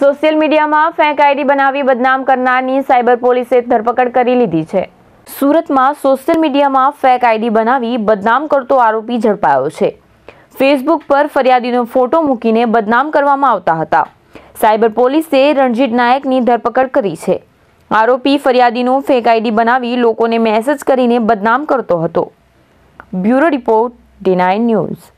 social મીડિયામાં fake ID બનાવી બદનામ કરનારની સાયબર પોલીસે ધરપકડ કરી લીધી છે સુરતમાં સોશિયલ મીડિયામાં ફેક આઈડી બનાવી બદનામ કરતો આરોપી ઝડપાયો છે ફેસબુક પર ફરિયાદીનો ફોટો મૂકીને બદનામ કરવામાં આવતા હતા સાયબર પોલીસે રણજીત નાયકની ધરપકડ કરી છે આરોપી ફરિયાદીનો ફેક આઈડી બનાવી લોકોને મેસેજ કરીને બદનામ કરતો હતો બ્યુરો રિપોર્ટ ડી ન્યૂઝ